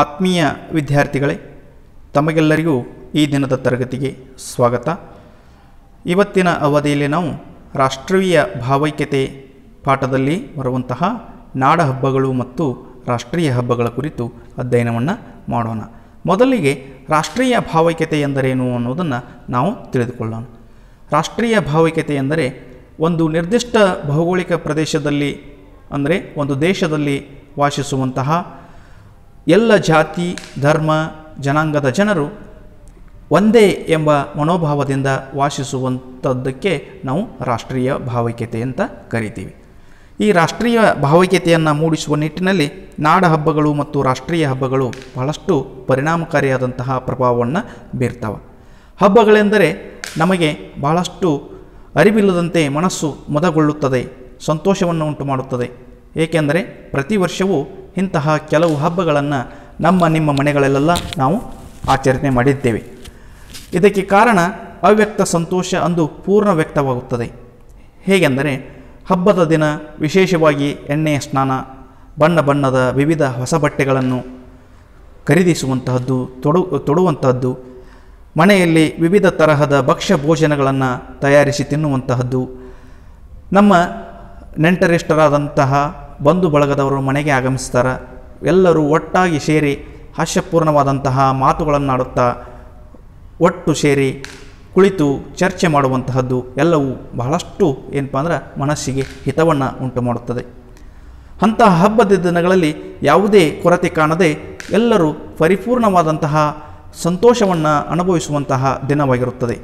ಆತ್ಮೀಯ ವಿದ್ಯಾರ್ಥಿಗಳೇ ತಮಗೆಲ್ಲರಿಗೂ ಈ ದಿನದ ತರಗತಿಗೆ ಸ್ವಾಗತ ಇವತ್ತಿನ ಅವಧಿಯಲ್ಲಿ ನಾವು ರಾಷ್ಟ್ರೀಯ ಭಾವೈಕ್ಯತೆ ಪಾಠದಲ್ಲಿ ಬರುವಂತಹ ನಾಡಹಬ್ಬಗಳು ಮತ್ತು ರಾಷ್ಟ್ರೀಯ ಹಬ್ಬಗಳ ಕುರಿತು ಅಧ್ಯಯನವನ್ನು ಮಾಡೋಣ ಮೊದಲಿಗೆ ರಾಷ್ಟ್ರೀಯ ಭಾವೈಕ್ಯತೆ ಎಂದರೇನು ಅನ್ನೋದನ್ನು ನಾವು ತಿಳಿದುಕೊಳ್ಳೋಣ ರಾಷ್ಟ್ರೀಯ ಭಾವೈಕ್ಯತೆ ಎಂದರೆ ಒಂದು ನಿರ್ದಿಷ್ಟ ಭೌಗೋಳಿಕ ಪ್ರದೇಶದಲ್ಲಿ ಅಂದರೆ ಒಂದು ದೇಶದಲ್ಲಿ ವಾಸಿಸುವಂತಹ ಎಲ್ಲ ಜಾತಿ ಧರ್ಮ ಜನಾಂಗದ ಜನರು ಒಂದೇ ಎಂಬ ಮನೋಭಾವದಿಂದ ವಾಸಿಸುವಂಥದ್ದಕ್ಕೆ ನಾವು ರಾಷ್ಟ್ರೀಯ ಭಾವೈಕ್ಯತೆ ಅಂತ ಕರಿತೀವಿ ಈ ರಾಷ್ಟ್ರೀಯ ಭಾವೈಕ್ಯತೆಯನ್ನು ಮೂಡಿಸುವ ನಿಟ್ಟಿನಲ್ಲಿ ನಾಡ ಹಬ್ಬಗಳು ಮತ್ತು ರಾಷ್ಟ್ರೀಯ ಹಬ್ಬಗಳು ಬಹಳಷ್ಟು ಪರಿಣಾಮಕಾರಿಯಾದಂತಹ ಪ್ರಭಾವವನ್ನು ಬೀರ್ತವೆ ಹಬ್ಬಗಳೆಂದರೆ ನಮಗೆ ಬಹಳಷ್ಟು ಅರಿವಿಲ್ಲದಂತೆ ಮನಸ್ಸು ಮದಗೊಳ್ಳುತ್ತದೆ ಸಂತೋಷವನ್ನು ಉಂಟು ಮಾಡುತ್ತದೆ ಏಕೆಂದರೆ ಪ್ರತಿ ವರ್ಷವೂ ಇಂತಹ ಕೆಲವು ಹಬ್ಬಗಳನ್ನು ನಮ್ಮ ನಿಮ್ಮ ಮನೆಗಳಲ್ಲೆಲ್ಲ ನಾವು ಆಚರಣೆ ಮಾಡಿದ್ದೇವೆ ಇದಕ್ಕೆ ಕಾರಣ ಅವ್ಯಕ್ತ ಸಂತೋಷ ಅಂದು ಪೂರ್ಣ ವ್ಯಕ್ತವಾಗುತ್ತದೆ ಹೇಗೆಂದರೆ ಹಬ್ಬದ ದಿನ ವಿಶೇಷವಾಗಿ ಎಣ್ಣೆಯ ಸ್ನಾನ ಬಣ್ಣ ಬಣ್ಣದ ವಿವಿಧ ಹೊಸ ಬಟ್ಟೆಗಳನ್ನು ಖರೀದಿಸುವಂತಹದ್ದು ತೊಡು ತೊಡುವಂತಹದ್ದು ಮನೆಯಲ್ಲಿ ವಿವಿಧ ತರಹದ ಭಕ್ಷ್ಯ ಭೋಜನಗಳನ್ನು ತಯಾರಿಸಿ ತಿನ್ನುವಂತಹದ್ದು ನಮ್ಮ ನೆಂಟರಿಷ್ಟರಾದಂತಹ ಬಂಧು ಬಳಗದವರು ಮನೆಗೆ ಆಗಮಿಸ್ತಾರೆ ಎಲ್ಲರೂ ಒಟ್ಟಾಗಿ ಸೇರಿ ಹಾಸ್ಯಪೂರ್ಣವಾದಂತಹ ಮಾತುಗಳನ್ನಾಡುತ್ತಾ ಒಟ್ಟು ಸೇರಿ ಕುಳಿತು ಚರ್ಚೆ ಮಾಡುವಂತಹದ್ದು ಎಲ್ಲವೂ ಬಹಳಷ್ಟು ಏನಪ್ಪ ಅಂದ್ರೆ ಮನಸ್ಸಿಗೆ ಹಿತವನ್ನು ಉಂಟು ಮಾಡುತ್ತದೆ ಅಂತಹ ಹಬ್ಬದ ದಿನಗಳಲ್ಲಿ ಯಾವುದೇ ಕೊರತೆ ಕಾಣದೆ ಎಲ್ಲರೂ ಪರಿಪೂರ್ಣವಾದಂತಹ ಸಂತೋಷವನ್ನು ಅನುಭವಿಸುವಂತಹ ದಿನವಾಗಿರುತ್ತದೆ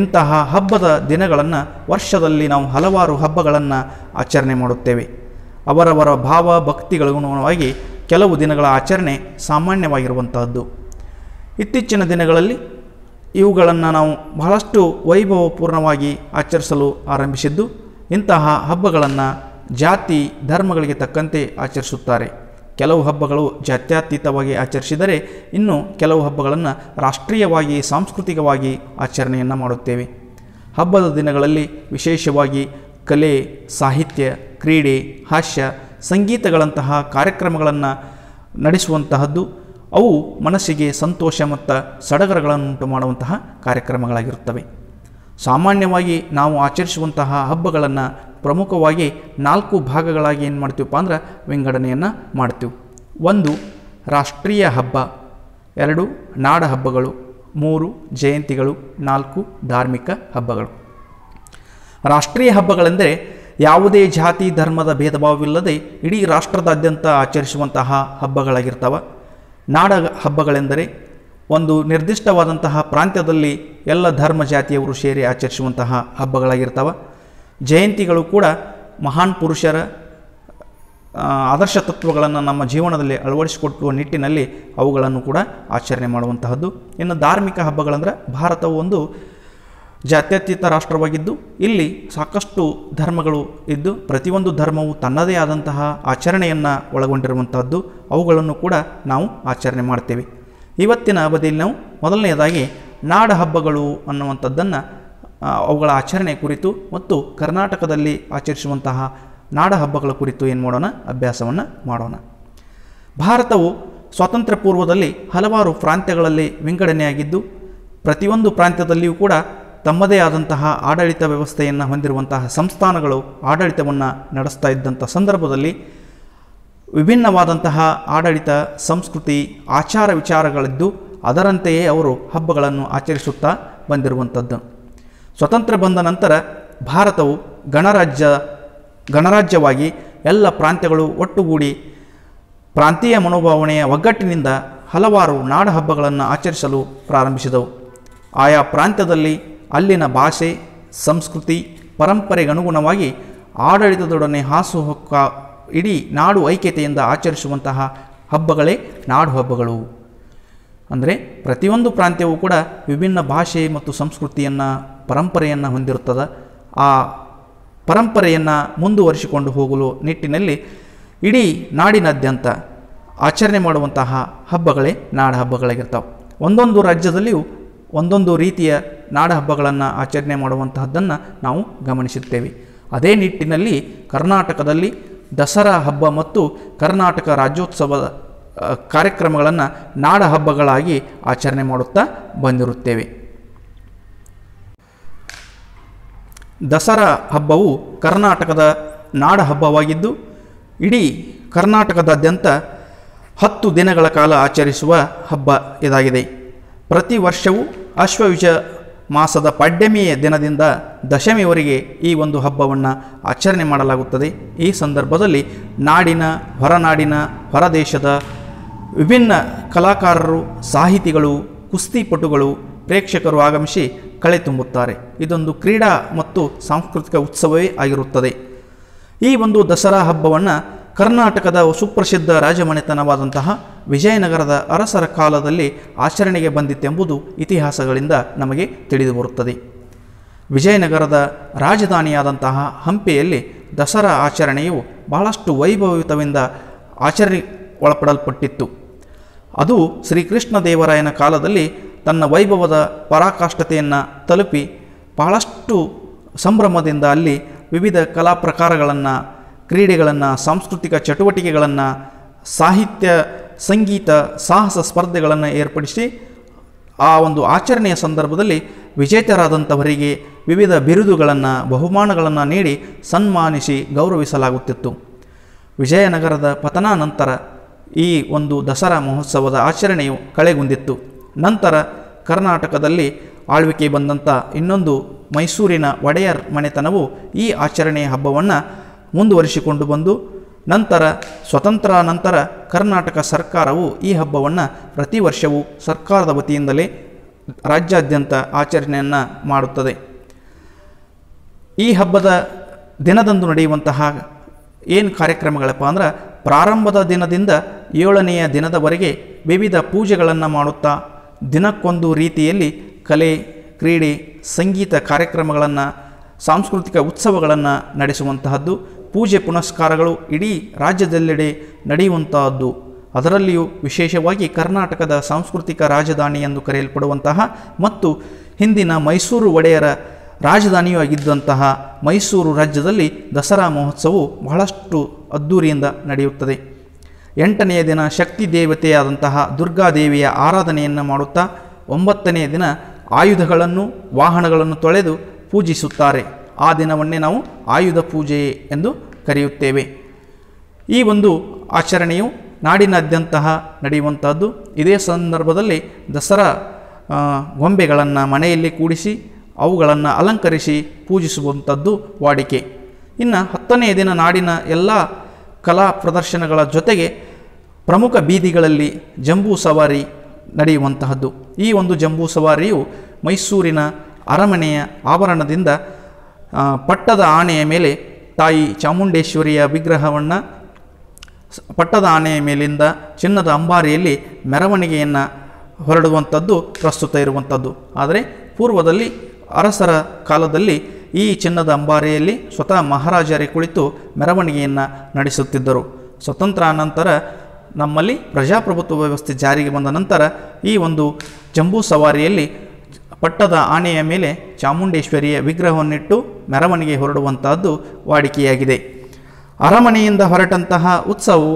ಇಂತಹ ಹಬ್ಬದ ದಿನಗಳನ್ನು ವರ್ಷದಲ್ಲಿ ನಾವು ಹಲವಾರು ಹಬ್ಬಗಳನ್ನು ಆಚರಣೆ ಮಾಡುತ್ತೇವೆ ಅವರವರ ಭಾವ ಗುಣವಾಗಿ ಕೆಲವು ದಿನಗಳ ಆಚರಣೆ ಸಾಮಾನ್ಯವಾಗಿರುವಂತಹದ್ದು ಇತ್ತೀಚಿನ ದಿನಗಳಲ್ಲಿ ಇವುಗಳನ್ನು ನಾವು ಬಹಳಷ್ಟು ವೈಭವಪೂರ್ಣವಾಗಿ ಆಚರಿಸಲು ಆರಂಭಿಸಿದ್ದು ಇಂತಹ ಹಬ್ಬಗಳನ್ನು ಜಾತಿ ಧರ್ಮಗಳಿಗೆ ತಕ್ಕಂತೆ ಆಚರಿಸುತ್ತಾರೆ ಕೆಲವು ಹಬ್ಬಗಳು ಜಾತ್ಯತೀತವಾಗಿ ಆಚರಿಸಿದರೆ ಇನ್ನು ಕೆಲವು ಹಬ್ಬಗಳನ್ನು ರಾಷ್ಟ್ರೀಯವಾಗಿ ಸಾಂಸ್ಕೃತಿಕವಾಗಿ ಆಚರಣೆಯನ್ನು ಮಾಡುತ್ತೇವೆ ಹಬ್ಬದ ದಿನಗಳಲ್ಲಿ ವಿಶೇಷವಾಗಿ ಕಲೆ ಸಾಹಿತ್ಯ ಕ್ರೀಡೆ ಹಾಸ್ಯ ಸಂಗೀತಗಳಂತಹ ಕಾರ್ಯಕ್ರಮಗಳನ್ನು ನಡೆಸುವಂತಹದ್ದು ಅವು ಮನಸ್ಸಿಗೆ ಸಂತೋಷ ಮತ್ತು ಸಡಗರಗಳನ್ನುಂಟು ಮಾಡುವಂತಹ ಕಾರ್ಯಕ್ರಮಗಳಾಗಿರುತ್ತವೆ ಸಾಮಾನ್ಯವಾಗಿ ನಾವು ಆಚರಿಸುವಂತಹ ಹಬ್ಬಗಳನ್ನು ಪ್ರಮುಖವಾಗಿ ನಾಲ್ಕು ಭಾಗಗಳಾಗಿ ಏನು ಮಾಡ್ತೀವಪ್ಪ ಅಂದ್ರೆ ವಿಂಗಡಣೆಯನ್ನು ಮಾಡ್ತೀವಿ ಒಂದು ರಾಷ್ಟ್ರೀಯ ಹಬ್ಬ ಎರಡು ನಾಡ ಹಬ್ಬಗಳು ಮೂರು ಜಯಂತಿಗಳು ನಾಲ್ಕು ಧಾರ್ಮಿಕ ಹಬ್ಬಗಳು ರಾಷ್ಟ್ರೀಯ ಹಬ್ಬಗಳೆಂದರೆ ಯಾವುದೇ ಜಾತಿ ಧರ್ಮದ ಭಾವವಿಲ್ಲದೆ ಇಡೀ ರಾಷ್ಟ್ರದಾದ್ಯಂತ ಆಚರಿಸುವಂತಹ ಹಬ್ಬಗಳಾಗಿರ್ತವೆ ನಾಡ ಹಬ್ಬಗಳೆಂದರೆ ಒಂದು ನಿರ್ದಿಷ್ಟವಾದಂತಹ ಪ್ರಾಂತ್ಯದಲ್ಲಿ ಎಲ್ಲ ಧರ್ಮ ಜಾತಿಯವರು ಸೇರಿ ಆಚರಿಸುವಂತಹ ಹಬ್ಬಗಳಾಗಿರ್ತವೆ ಜಯಂತಿಗಳು ಕೂಡ ಮಹಾನ್ ಪುರುಷರ ಆದರ್ಶ ತತ್ವಗಳನ್ನು ನಮ್ಮ ಜೀವನದಲ್ಲಿ ಅಳವಡಿಸಿಕೊಟ್ಟುವ ನಿಟ್ಟಿನಲ್ಲಿ ಅವುಗಳನ್ನು ಕೂಡ ಆಚರಣೆ ಮಾಡುವಂತಹದ್ದು ಇನ್ನು ಧಾರ್ಮಿಕ ಹಬ್ಬಗಳಂದ್ರೆ ಭಾರತವು ಒಂದು ಜಾತ್ಯತೀತ ರಾಷ್ಟ್ರವಾಗಿದ್ದು ಇಲ್ಲಿ ಸಾಕಷ್ಟು ಧರ್ಮಗಳು ಇದ್ದು ಪ್ರತಿಯೊಂದು ಧರ್ಮವು ತನ್ನದೇ ಆದಂತಹ ಆಚರಣೆಯನ್ನು ಒಳಗೊಂಡಿರುವಂಥದ್ದು ಅವುಗಳನ್ನು ಕೂಡ ನಾವು ಆಚರಣೆ ಮಾಡ್ತೇವೆ ಇವತ್ತಿನ ಅವಧಿಯಲ್ಲಿ ನಾವು ಮೊದಲನೆಯದಾಗಿ ನಾಡ ಹಬ್ಬಗಳು ಅನ್ನುವಂಥದ್ದನ್ನು ಅವುಗಳ ಆಚರಣೆ ಕುರಿತು ಮತ್ತು ಕರ್ನಾಟಕದಲ್ಲಿ ಆಚರಿಸುವಂತಹ ನಾಡ ಹಬ್ಬಗಳ ಕುರಿತು ಏನು ಮಾಡೋಣ ಅಭ್ಯಾಸವನ್ನು ಮಾಡೋಣ ಭಾರತವು ಸ್ವಾತಂತ್ರ್ಯ ಪೂರ್ವದಲ್ಲಿ ಹಲವಾರು ಪ್ರಾಂತ್ಯಗಳಲ್ಲಿ ವಿಂಗಡಣೆಯಾಗಿದ್ದು ಪ್ರತಿಯೊಂದು ಪ್ರಾಂತ್ಯದಲ್ಲಿಯೂ ಕೂಡ ತಮ್ಮದೇ ಆದಂತಹ ಆಡಳಿತ ವ್ಯವಸ್ಥೆಯನ್ನು ಹೊಂದಿರುವಂತಹ ಸಂಸ್ಥಾನಗಳು ಆಡಳಿತವನ್ನು ನಡೆಸ್ತಾ ಇದ್ದಂಥ ಸಂದರ್ಭದಲ್ಲಿ ವಿಭಿನ್ನವಾದಂತಹ ಆಡಳಿತ ಸಂಸ್ಕೃತಿ ಆಚಾರ ವಿಚಾರಗಳಿದ್ದು ಅದರಂತೆಯೇ ಅವರು ಹಬ್ಬಗಳನ್ನು ಆಚರಿಸುತ್ತಾ ಬಂದಿರುವಂಥದ್ದು ಸ್ವತಂತ್ರ ಬಂದ ನಂತರ ಭಾರತವು ಗಣರಾಜ್ಯ ಗಣರಾಜ್ಯವಾಗಿ ಎಲ್ಲ ಪ್ರಾಂತ್ಯಗಳು ಒಟ್ಟುಗೂಡಿ ಪ್ರಾಂತೀಯ ಮನೋಭಾವನೆಯ ಒಗ್ಗಟ್ಟಿನಿಂದ ಹಲವಾರು ನಾಡ ಹಬ್ಬಗಳನ್ನು ಆಚರಿಸಲು ಪ್ರಾರಂಭಿಸಿದವು ಆಯಾ ಪ್ರಾಂತ್ಯದಲ್ಲಿ ಅಲ್ಲಿನ ಭಾಷೆ ಸಂಸ್ಕೃತಿ ಪರಂಪರೆಗನುಗುಣವಾಗಿ ಆಡಳಿತದೊಡನೆ ಹಾಸುಹೊಕ್ಕ ಇಡೀ ನಾಡು ಐಕ್ಯತೆಯಿಂದ ಆಚರಿಸುವಂತಹ ಹಬ್ಬಗಳೇ ನಾಡು ಹಬ್ಬಗಳು ಅಂದರೆ ಪ್ರತಿಯೊಂದು ಪ್ರಾಂತ್ಯವೂ ಕೂಡ ವಿಭಿನ್ನ ಭಾಷೆ ಮತ್ತು ಸಂಸ್ಕೃತಿಯನ್ನು ಪರಂಪರೆಯನ್ನು ಹೊಂದಿರುತ್ತದೆ ಆ ಪರಂಪರೆಯನ್ನು ಮುಂದುವರಿಸಿಕೊಂಡು ಹೋಗಲು ನಿಟ್ಟಿನಲ್ಲಿ ಇಡೀ ನಾಡಿನಾದ್ಯಂತ ಆಚರಣೆ ಮಾಡುವಂತಹ ಹಬ್ಬಗಳೇ ನಾಡ ಹಬ್ಬಗಳಾಗಿರ್ತವೆ ಒಂದೊಂದು ರಾಜ್ಯದಲ್ಲಿಯೂ ಒಂದೊಂದು ರೀತಿಯ ನಾಡಹಬ್ಬಗಳನ್ನು ಆಚರಣೆ ಮಾಡುವಂತಹದ್ದನ್ನು ನಾವು ಗಮನಿಸುತ್ತೇವೆ ಅದೇ ನಿಟ್ಟಿನಲ್ಲಿ ಕರ್ನಾಟಕದಲ್ಲಿ ದಸರಾ ಹಬ್ಬ ಮತ್ತು ಕರ್ನಾಟಕ ರಾಜ್ಯೋತ್ಸವದ ಕಾರ್ಯಕ್ರಮಗಳನ್ನು ನಾಡ ಹಬ್ಬಗಳಾಗಿ ಆಚರಣೆ ಮಾಡುತ್ತಾ ಬಂದಿರುತ್ತೇವೆ ದಸರಾ ಹಬ್ಬವು ಕರ್ನಾಟಕದ ನಾಡಹಬ್ಬವಾಗಿದ್ದು ಇಡೀ ಕರ್ನಾಟಕದಾದ್ಯಂತ ಹತ್ತು ದಿನಗಳ ಕಾಲ ಆಚರಿಸುವ ಹಬ್ಬ ಇದಾಗಿದೆ ಪ್ರತಿ ವರ್ಷವೂ ಅಶ್ವವಿಜ ಮಾಸದ ಪಾಡ್ಯಮಿಯ ದಿನದಿಂದ ದಶಮಿವರೆಗೆ ಈ ಒಂದು ಹಬ್ಬವನ್ನು ಆಚರಣೆ ಮಾಡಲಾಗುತ್ತದೆ ಈ ಸಂದರ್ಭದಲ್ಲಿ ನಾಡಿನ ಹೊರನಾಡಿನ ಹೊರದೇಶದ ವಿಭಿನ್ನ ಕಲಾಕಾರರು ಸಾಹಿತಿಗಳು ಕುಸ್ತಿಪಟುಗಳು ಪ್ರೇಕ್ಷಕರು ಆಗಮಿಸಿ ಕಳೆ ತುಂಬುತ್ತಾರೆ ಇದೊಂದು ಕ್ರೀಡಾ ಮತ್ತು ಸಾಂಸ್ಕೃತಿಕ ಉತ್ಸವವೇ ಆಗಿರುತ್ತದೆ ಈ ಒಂದು ದಸರಾ ಹಬ್ಬವನ್ನು ಕರ್ನಾಟಕದ ಸುಪ್ರಸಿದ್ಧ ರಾಜಮನೆತನವಾದಂತಹ ವಿಜಯನಗರದ ಅರಸರ ಕಾಲದಲ್ಲಿ ಆಚರಣೆಗೆ ಬಂದಿತ್ತೆಂಬುದು ಇತಿಹಾಸಗಳಿಂದ ನಮಗೆ ತಿಳಿದುಬರುತ್ತದೆ ವಿಜಯನಗರದ ರಾಜಧಾನಿಯಾದಂತಹ ಹಂಪೆಯಲ್ಲಿ ದಸರಾ ಆಚರಣೆಯು ಬಹಳಷ್ಟು ವೈಭವಯುತವಿಂದ ಆಚರಣೆ ಒಳಪಡಲ್ಪಟ್ಟಿತ್ತು ಅದು ಶ್ರೀಕೃಷ್ಣ ದೇವರಾಯನ ಕಾಲದಲ್ಲಿ ತನ್ನ ವೈಭವದ ಪರಾಕಾಷ್ಠತೆಯನ್ನು ತಲುಪಿ ಬಹಳಷ್ಟು ಸಂಭ್ರಮದಿಂದ ಅಲ್ಲಿ ವಿವಿಧ ಕಲಾ ಪ್ರಕಾರಗಳನ್ನು ಕ್ರೀಡೆಗಳನ್ನು ಸಾಂಸ್ಕೃತಿಕ ಚಟುವಟಿಕೆಗಳನ್ನು ಸಾಹಿತ್ಯ ಸಂಗೀತ ಸಾಹಸ ಸ್ಪರ್ಧೆಗಳನ್ನು ಏರ್ಪಡಿಸಿ ಆ ಒಂದು ಆಚರಣೆಯ ಸಂದರ್ಭದಲ್ಲಿ ವಿಜೇತರಾದಂಥವರಿಗೆ ವಿವಿಧ ಬಿರುದುಗಳನ್ನು ಬಹುಮಾನಗಳನ್ನು ನೀಡಿ ಸನ್ಮಾನಿಸಿ ಗೌರವಿಸಲಾಗುತ್ತಿತ್ತು ವಿಜಯನಗರದ ಪತನಾನಂತರ ಈ ಒಂದು ದಸರಾ ಮಹೋತ್ಸವದ ಆಚರಣೆಯು ಕಳೆಗುಂದಿತ್ತು ನಂತರ ಕರ್ನಾಟಕದಲ್ಲಿ ಆಳ್ವಿಕೆ ಬಂದಂಥ ಇನ್ನೊಂದು ಮೈಸೂರಿನ ಒಡೆಯರ್ ಮನೆತನವು ಈ ಆಚರಣೆಯ ಹಬ್ಬವನ್ನು ಮುಂದುವರಿಸಿಕೊಂಡು ಬಂದು ನಂತರ ಸ್ವತಂತ್ರ ನಂತರ ಕರ್ನಾಟಕ ಸರ್ಕಾರವು ಈ ಹಬ್ಬವನ್ನು ಪ್ರತಿ ವರ್ಷವೂ ಸರ್ಕಾರದ ವತಿಯಿಂದಲೇ ರಾಜ್ಯಾದ್ಯಂತ ಆಚರಣೆಯನ್ನು ಮಾಡುತ್ತದೆ ಈ ಹಬ್ಬದ ದಿನದಂದು ನಡೆಯುವಂತಹ ಏನು ಕಾರ್ಯಕ್ರಮಗಳಪ್ಪ ಅಂದ್ರೆ ಪ್ರಾರಂಭದ ದಿನದಿಂದ ಏಳನೆಯ ದಿನದವರೆಗೆ ವಿವಿಧ ಪೂಜೆಗಳನ್ನು ಮಾಡುತ್ತಾ ದಿನಕ್ಕೊಂದು ರೀತಿಯಲ್ಲಿ ಕಲೆ ಕ್ರೀಡೆ ಸಂಗೀತ ಕಾರ್ಯಕ್ರಮಗಳನ್ನು ಸಾಂಸ್ಕೃತಿಕ ಉತ್ಸವಗಳನ್ನು ನಡೆಸುವಂತಹದ್ದು ಪೂಜೆ ಪುನಸ್ಕಾರಗಳು ಇಡೀ ರಾಜ್ಯದೆಲ್ಲೆಡೆ ನಡೆಯುವಂತಹದ್ದು ಅದರಲ್ಲಿಯೂ ವಿಶೇಷವಾಗಿ ಕರ್ನಾಟಕದ ಸಾಂಸ್ಕೃತಿಕ ರಾಜಧಾನಿ ಎಂದು ಕರೆಯಲ್ಪಡುವಂತಹ ಮತ್ತು ಹಿಂದಿನ ಮೈಸೂರು ಒಡೆಯರ ರಾಜಧಾನಿಯೂ ಆಗಿದ್ದಂತಹ ಮೈಸೂರು ರಾಜ್ಯದಲ್ಲಿ ದಸರಾ ಮಹೋತ್ಸವವು ಬಹಳಷ್ಟು ಅದ್ದೂರಿಯಿಂದ ನಡೆಯುತ್ತದೆ ಎಂಟನೆಯ ದಿನ ಶಕ್ತಿ ದೇವತೆಯಾದಂತಹ ದುರ್ಗಾದೇವಿಯ ಆರಾಧನೆಯನ್ನು ಮಾಡುತ್ತಾ ಒಂಬತ್ತನೆಯ ದಿನ ಆಯುಧಗಳನ್ನು ವಾಹನಗಳನ್ನು ತೊಳೆದು ಪೂಜಿಸುತ್ತಾರೆ ಆ ದಿನವನ್ನೇ ನಾವು ಆಯುಧ ಪೂಜೆ ಎಂದು ಕರೆಯುತ್ತೇವೆ ಈ ಒಂದು ಆಚರಣೆಯು ನಾಡಿನಾದ್ಯಂತಹ ನಡೆಯುವಂಥದ್ದು ಇದೇ ಸಂದರ್ಭದಲ್ಲಿ ದಸರಾ ಗೊಂಬೆಗಳನ್ನು ಮನೆಯಲ್ಲಿ ಕೂಡಿಸಿ ಅವುಗಳನ್ನು ಅಲಂಕರಿಸಿ ಪೂಜಿಸುವಂಥದ್ದು ವಾಡಿಕೆ ಇನ್ನು ಹತ್ತನೆಯ ದಿನ ನಾಡಿನ ಎಲ್ಲ ಕಲಾ ಪ್ರದರ್ಶನಗಳ ಜೊತೆಗೆ ಪ್ರಮುಖ ಬೀದಿಗಳಲ್ಲಿ ಜಂಬೂ ಸವಾರಿ ನಡೆಯುವಂತಹದ್ದು ಈ ಒಂದು ಜಂಬೂ ಸವಾರಿಯು ಮೈಸೂರಿನ ಅರಮನೆಯ ಆವರಣದಿಂದ ಪಟ್ಟದ ಆನೆಯ ಮೇಲೆ ತಾಯಿ ಚಾಮುಂಡೇಶ್ವರಿಯ ವಿಗ್ರಹವನ್ನು ಪಟ್ಟದ ಆನೆಯ ಮೇಲಿಂದ ಚಿನ್ನದ ಅಂಬಾರಿಯಲ್ಲಿ ಮೆರವಣಿಗೆಯನ್ನು ಹೊರಡುವಂಥದ್ದು ಪ್ರಸ್ತುತ ಇರುವಂಥದ್ದು ಆದರೆ ಪೂರ್ವದಲ್ಲಿ ಅರಸರ ಕಾಲದಲ್ಲಿ ಈ ಚಿನ್ನದ ಅಂಬಾರಿಯಲ್ಲಿ ಸ್ವತಃ ಮಹಾರಾಜರೇ ಕುಳಿತು ಮೆರವಣಿಗೆಯನ್ನು ನಡೆಸುತ್ತಿದ್ದರು ಸ್ವತಂತ್ರ ಅನಂತರ ನಮ್ಮಲ್ಲಿ ಪ್ರಜಾಪ್ರಭುತ್ವ ವ್ಯವಸ್ಥೆ ಜಾರಿಗೆ ಬಂದ ನಂತರ ಈ ಒಂದು ಜಂಬೂ ಸವಾರಿಯಲ್ಲಿ ಪಟ್ಟದ ಆನೆಯ ಮೇಲೆ ಚಾಮುಂಡೇಶ್ವರಿಯ ವಿಗ್ರಹವನ್ನಿಟ್ಟು ಮೆರವಣಿಗೆ ಹೊರಡುವಂತಹದ್ದು ವಾಡಿಕೆಯಾಗಿದೆ ಅರಮನೆಯಿಂದ ಹೊರಟಂತಹ ಉತ್ಸವವು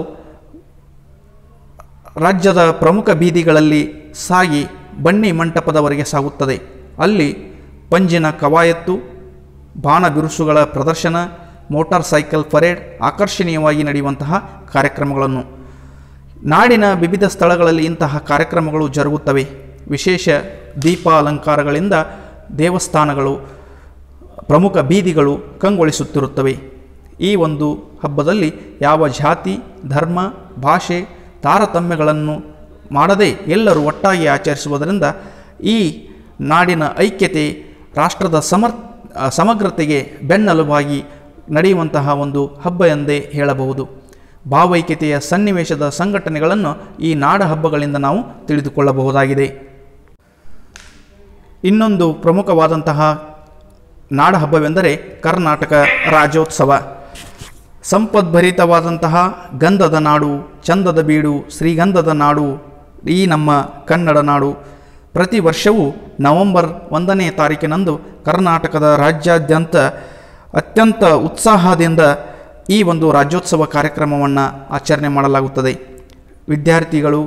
ರಾಜ್ಯದ ಪ್ರಮುಖ ಬೀದಿಗಳಲ್ಲಿ ಸಾಗಿ ಬನ್ನಿ ಮಂಟಪದವರೆಗೆ ಸಾಗುತ್ತದೆ ಅಲ್ಲಿ ಪಂಜಿನ ಕವಾಯತ್ತು ಬಾಣ ಬಿರುಸುಗಳ ಪ್ರದರ್ಶನ ಮೋಟಾರ್ ಸೈಕಲ್ ಪರೇಡ್ ಆಕರ್ಷಣೀಯವಾಗಿ ನಡೆಯುವಂತಹ ಕಾರ್ಯಕ್ರಮಗಳನ್ನು ನಾಡಿನ ವಿವಿಧ ಸ್ಥಳಗಳಲ್ಲಿ ಇಂತಹ ಕಾರ್ಯಕ್ರಮಗಳು ಜರುಗುತ್ತವೆ ವಿಶೇಷ ದೀಪ ಅಲಂಕಾರಗಳಿಂದ ದೇವಸ್ಥಾನಗಳು ಪ್ರಮುಖ ಬೀದಿಗಳು ಕಂಗೊಳಿಸುತ್ತಿರುತ್ತವೆ ಈ ಒಂದು ಹಬ್ಬದಲ್ಲಿ ಯಾವ ಜಾತಿ ಧರ್ಮ ಭಾಷೆ ತಾರತಮ್ಯಗಳನ್ನು ಮಾಡದೆ ಎಲ್ಲರೂ ಒಟ್ಟಾಗಿ ಆಚರಿಸುವುದರಿಂದ ಈ ನಾಡಿನ ಐಕ್ಯತೆ ರಾಷ್ಟ್ರದ ಸಮರ್ ಸಮಗ್ರತೆಗೆ ಬೆನ್ನೆಲುಬಾಗಿ ನಡೆಯುವಂತಹ ಒಂದು ಹಬ್ಬ ಎಂದೇ ಹೇಳಬಹುದು ಭಾವೈಕ್ಯತೆಯ ಸನ್ನಿವೇಶದ ಸಂಘಟನೆಗಳನ್ನು ಈ ನಾಡ ಹಬ್ಬಗಳಿಂದ ನಾವು ತಿಳಿದುಕೊಳ್ಳಬಹುದಾಗಿದೆ ಇನ್ನೊಂದು ಪ್ರಮುಖವಾದಂತಹ ನಾಡಹಬ್ಬವೆಂದರೆ ಕರ್ನಾಟಕ ರಾಜ್ಯೋತ್ಸವ ಸಂಪದ್ಭರಿತವಾದಂತಹ ಗಂಧದ ನಾಡು ಚಂದದ ಬೀಡು ಶ್ರೀಗಂಧದ ನಾಡು ಈ ನಮ್ಮ ಕನ್ನಡ ನಾಡು ಪ್ರತಿ ವರ್ಷವೂ ನವೆಂಬರ್ ಒಂದನೇ ತಾರೀಕಿನಂದು ಕರ್ನಾಟಕದ ರಾಜ್ಯಾದ್ಯಂತ ಅತ್ಯಂತ ಉತ್ಸಾಹದಿಂದ ಈ ಒಂದು ರಾಜ್ಯೋತ್ಸವ ಕಾರ್ಯಕ್ರಮವನ್ನು ಆಚರಣೆ ಮಾಡಲಾಗುತ್ತದೆ ವಿದ್ಯಾರ್ಥಿಗಳು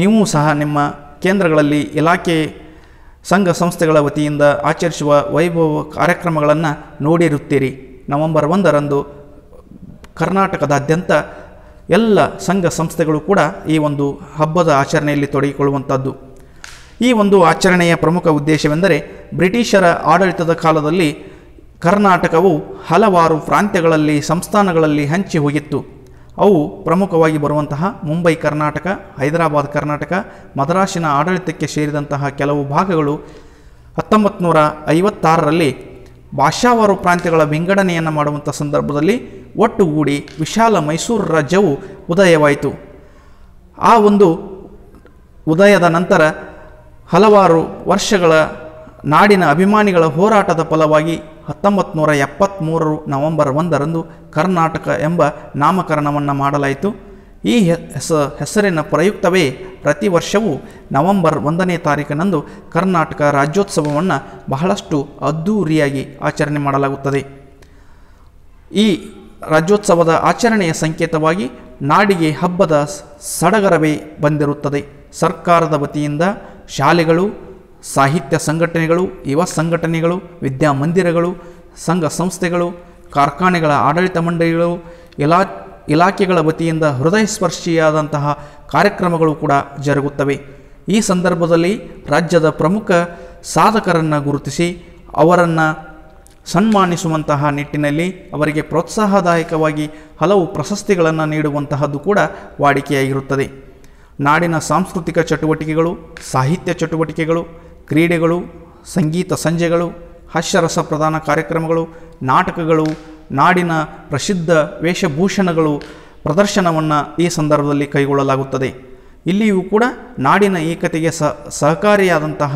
ನೀವು ಸಹ ನಿಮ್ಮ ಕೇಂದ್ರಗಳಲ್ಲಿ ಇಲಾಖೆ ಸಂಘ ಸಂಸ್ಥೆಗಳ ವತಿಯಿಂದ ಆಚರಿಸುವ ವೈಭವ ಕಾರ್ಯಕ್ರಮಗಳನ್ನು ನೋಡಿರುತ್ತೀರಿ ನವೆಂಬರ್ ಒಂದರಂದು ಕರ್ನಾಟಕದಾದ್ಯಂತ ಎಲ್ಲ ಸಂಘ ಸಂಸ್ಥೆಗಳು ಕೂಡ ಈ ಒಂದು ಹಬ್ಬದ ಆಚರಣೆಯಲ್ಲಿ ತೊಡಗಿಕೊಳ್ಳುವಂಥದ್ದು ಈ ಒಂದು ಆಚರಣೆಯ ಪ್ರಮುಖ ಉದ್ದೇಶವೆಂದರೆ ಬ್ರಿಟಿಷರ ಆಡಳಿತದ ಕಾಲದಲ್ಲಿ ಕರ್ನಾಟಕವು ಹಲವಾರು ಪ್ರಾಂತ್ಯಗಳಲ್ಲಿ ಸಂಸ್ಥಾನಗಳಲ್ಲಿ ಹಂಚಿ ಹೋಗಿತ್ತು ಅವು ಪ್ರಮುಖವಾಗಿ ಬರುವಂತಹ ಮುಂಬೈ ಕರ್ನಾಟಕ ಹೈದರಾಬಾದ್ ಕರ್ನಾಟಕ ಮದ್ರಾಸಿನ ಆಡಳಿತಕ್ಕೆ ಸೇರಿದಂತಹ ಕೆಲವು ಭಾಗಗಳು ಹತ್ತೊಂಬತ್ತು ನೂರ ಐವತ್ತಾರರಲ್ಲಿ ಭಾಷಾವಾರು ಪ್ರಾಂತ್ಯಗಳ ವಿಂಗಡಣೆಯನ್ನು ಮಾಡುವಂಥ ಸಂದರ್ಭದಲ್ಲಿ ಒಟ್ಟುಗೂಡಿ ವಿಶಾಲ ಮೈಸೂರು ರಾಜ್ಯವು ಉದಯವಾಯಿತು ಆ ಒಂದು ಉದಯದ ನಂತರ ಹಲವಾರು ವರ್ಷಗಳ ನಾಡಿನ ಅಭಿಮಾನಿಗಳ ಹೋರಾಟದ ಫಲವಾಗಿ ಹತ್ತೊಂಬತ್ತು ನೂರ ಎಪ್ಪತ್ತ್ಮೂರರು ನವೆಂಬರ್ ಒಂದರಂದು ಕರ್ನಾಟಕ ಎಂಬ ನಾಮಕರಣವನ್ನು ಮಾಡಲಾಯಿತು ಈ ಹೆಸ ಹೆಸರಿನ ಪ್ರಯುಕ್ತವೇ ಪ್ರತಿ ವರ್ಷವೂ ನವೆಂಬರ್ ಒಂದನೇ ತಾರೀಕಿನಂದು ಕರ್ನಾಟಕ ರಾಜ್ಯೋತ್ಸವವನ್ನು ಬಹಳಷ್ಟು ಅದ್ಧೂರಿಯಾಗಿ ಆಚರಣೆ ಮಾಡಲಾಗುತ್ತದೆ ಈ ರಾಜ್ಯೋತ್ಸವದ ಆಚರಣೆಯ ಸಂಕೇತವಾಗಿ ನಾಡಿಗೆ ಹಬ್ಬದ ಸಡಗರವೇ ಬಂದಿರುತ್ತದೆ ಸರ್ಕಾರದ ವತಿಯಿಂದ ಶಾಲೆಗಳು ಸಾಹಿತ್ಯ ಸಂಘಟನೆಗಳು ಯುವ ಸಂಘಟನೆಗಳು ವಿದ್ಯಾಮಂದಿರಗಳು ಸಂಘ ಸಂಸ್ಥೆಗಳು ಕಾರ್ಖಾನೆಗಳ ಆಡಳಿತ ಮಂಡಳಿಗಳು ಇಲಾ ಇಲಾಖೆಗಳ ವತಿಯಿಂದ ಸ್ಪರ್ಶಿಯಾದಂತಹ ಕಾರ್ಯಕ್ರಮಗಳು ಕೂಡ ಜರುಗುತ್ತವೆ ಈ ಸಂದರ್ಭದಲ್ಲಿ ರಾಜ್ಯದ ಪ್ರಮುಖ ಸಾಧಕರನ್ನು ಗುರುತಿಸಿ ಅವರನ್ನು ಸನ್ಮಾನಿಸುವಂತಹ ನಿಟ್ಟಿನಲ್ಲಿ ಅವರಿಗೆ ಪ್ರೋತ್ಸಾಹದಾಯಕವಾಗಿ ಹಲವು ಪ್ರಶಸ್ತಿಗಳನ್ನು ನೀಡುವಂತಹದ್ದು ಕೂಡ ವಾಡಿಕೆಯಾಗಿರುತ್ತದೆ ನಾಡಿನ ಸಾಂಸ್ಕೃತಿಕ ಚಟುವಟಿಕೆಗಳು ಸಾಹಿತ್ಯ ಚಟುವಟಿಕೆಗಳು ಕ್ರೀಡೆಗಳು ಸಂಗೀತ ಸಂಜೆಗಳು ಹಾಸ್ಯರಸ ಪ್ರಧಾನ ಕಾರ್ಯಕ್ರಮಗಳು ನಾಟಕಗಳು ನಾಡಿನ ಪ್ರಸಿದ್ಧ ವೇಷಭೂಷಣಗಳು ಪ್ರದರ್ಶನವನ್ನು ಈ ಸಂದರ್ಭದಲ್ಲಿ ಕೈಗೊಳ್ಳಲಾಗುತ್ತದೆ ಇಲ್ಲಿಯೂ ಕೂಡ ನಾಡಿನ ಏಕತೆಗೆ ಸಹಕಾರಿಯಾದಂತಹ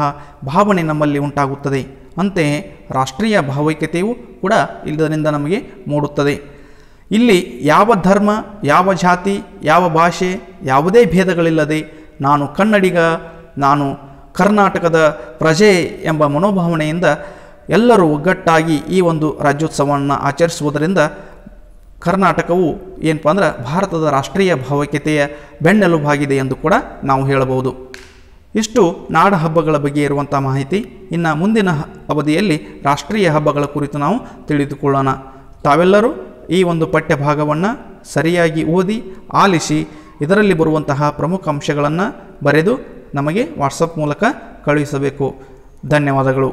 ಭಾವನೆ ನಮ್ಮಲ್ಲಿ ಉಂಟಾಗುತ್ತದೆ ಅಂತೆಯೇ ರಾಷ್ಟ್ರೀಯ ಭಾವೈಕ್ಯತೆಯು ಕೂಡ ಇದರಿಂದ ನಮಗೆ ಮೂಡುತ್ತದೆ ಇಲ್ಲಿ ಯಾವ ಧರ್ಮ ಯಾವ ಜಾತಿ ಯಾವ ಭಾಷೆ ಯಾವುದೇ ಭೇದಗಳಿಲ್ಲದೆ ನಾನು ಕನ್ನಡಿಗ ನಾನು ಕರ್ನಾಟಕದ ಪ್ರಜೆ ಎಂಬ ಮನೋಭಾವನೆಯಿಂದ ಎಲ್ಲರೂ ಒಗ್ಗಟ್ಟಾಗಿ ಈ ಒಂದು ರಾಜ್ಯೋತ್ಸವವನ್ನು ಆಚರಿಸುವುದರಿಂದ ಕರ್ನಾಟಕವು ಏನಪ್ಪ ಅಂದ್ರೆ ಭಾರತದ ರಾಷ್ಟ್ರೀಯ ಭಾವೈಕ್ಯತೆಯ ಬೆನ್ನೆಲುಬಾಗಿದೆ ಎಂದು ಕೂಡ ನಾವು ಹೇಳಬಹುದು ಇಷ್ಟು ನಾಡ ಹಬ್ಬಗಳ ಬಗ್ಗೆ ಇರುವಂಥ ಮಾಹಿತಿ ಇನ್ನು ಮುಂದಿನ ಅವಧಿಯಲ್ಲಿ ರಾಷ್ಟ್ರೀಯ ಹಬ್ಬಗಳ ಕುರಿತು ನಾವು ತಿಳಿದುಕೊಳ್ಳೋಣ ತಾವೆಲ್ಲರೂ ಈ ಒಂದು ಪಠ್ಯ ಭಾಗವನ್ನು ಸರಿಯಾಗಿ ಓದಿ ಆಲಿಸಿ ಇದರಲ್ಲಿ ಬರುವಂತಹ ಪ್ರಮುಖ ಅಂಶಗಳನ್ನು ಬರೆದು ನಮಗೆ ವಾಟ್ಸಪ್ ಮೂಲಕ ಕಳುಹಿಸಬೇಕು ಧನ್ಯವಾದಗಳು